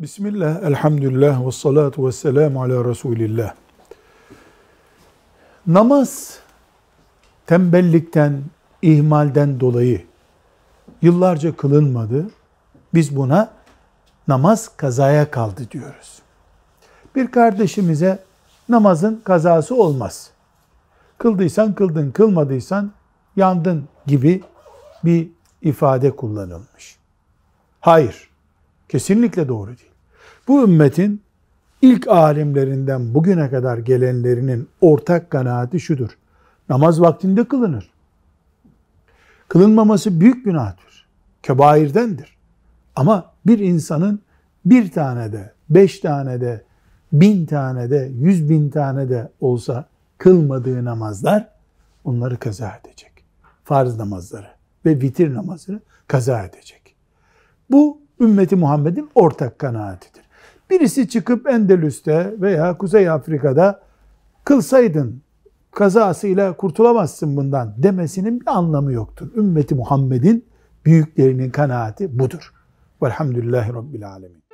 Bismillah, elhamdülillah ve salatu ve selamu ala Resulillah. Namaz tembellikten, ihmalden dolayı yıllarca kılınmadı. Biz buna namaz kazaya kaldı diyoruz. Bir kardeşimize namazın kazası olmaz. Kıldıysan kıldın, kılmadıysan yandın gibi bir ifade kullanılmış. Hayır. Hayır Kesinlikle doğru değil. Bu ümmetin ilk alimlerinden bugüne kadar gelenlerinin ortak kanaati şudur. Namaz vaktinde kılınır. Kılınmaması büyük günahtır. Kebairdendir. Ama bir insanın bir tane de, beş tane de, bin tane de, yüz bin tane de olsa kılmadığı namazlar onları kaza edecek. Farz namazları ve vitir namazını kaza edecek. Bu ümmeti Muhammed'in ortak kanaatidir. Birisi çıkıp Endülüs'te veya Kuzey Afrika'da kılsaydın kazasıyla kurtulamazsın bundan demesinin bir anlamı yoktur. Ümmeti Muhammed'in büyüklerinin kanaati budur. Velhamdülillahi Rabbil Alemin.